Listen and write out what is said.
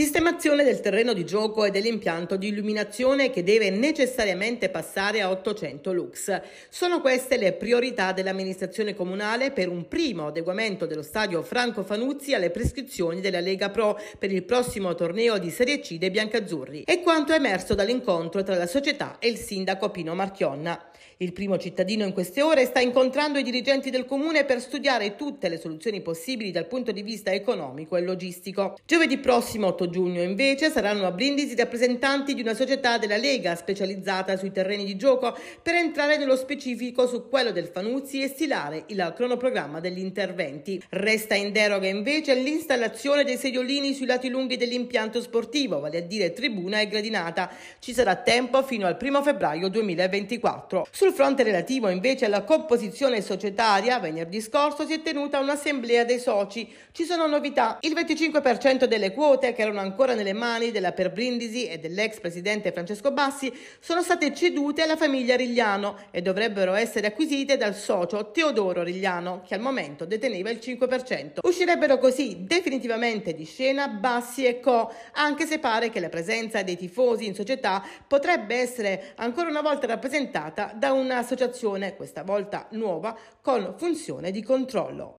Sistemazione del terreno di gioco e dell'impianto di illuminazione che deve necessariamente passare a 800 lux. Sono queste le priorità dell'amministrazione comunale per un primo adeguamento dello stadio Franco Fanuzzi alle prescrizioni della Lega Pro per il prossimo torneo di Serie C dei Biancazzurri e quanto è emerso dall'incontro tra la società e il sindaco Pino Marchionna. Il primo cittadino in queste ore sta incontrando i dirigenti del comune per studiare tutte le soluzioni possibili dal punto di vista economico e logistico. Giovedì prossimo 8 giugno invece saranno a Brindisi rappresentanti di una società della Lega specializzata sui terreni di gioco per entrare nello specifico su quello del Fanuzzi e stilare il cronoprogramma degli interventi. Resta in deroga invece l'installazione dei sediolini sui lati lunghi dell'impianto sportivo, vale a dire tribuna e gradinata. Ci sarà tempo fino al 1 febbraio 2024. Sul fronte relativo invece alla composizione societaria, venerdì scorso si è tenuta un'assemblea dei soci. Ci sono novità. Il 25% delle quote che erano erano ancora nelle mani della Per Brindisi e dell'ex presidente Francesco Bassi sono state cedute alla famiglia Rigliano e dovrebbero essere acquisite dal socio Teodoro Rigliano, che al momento deteneva il 5%. Uscirebbero così definitivamente di scena Bassi e Co, anche se pare che la presenza dei tifosi in società potrebbe essere ancora una volta rappresentata da un'associazione, questa volta nuova, con funzione di controllo.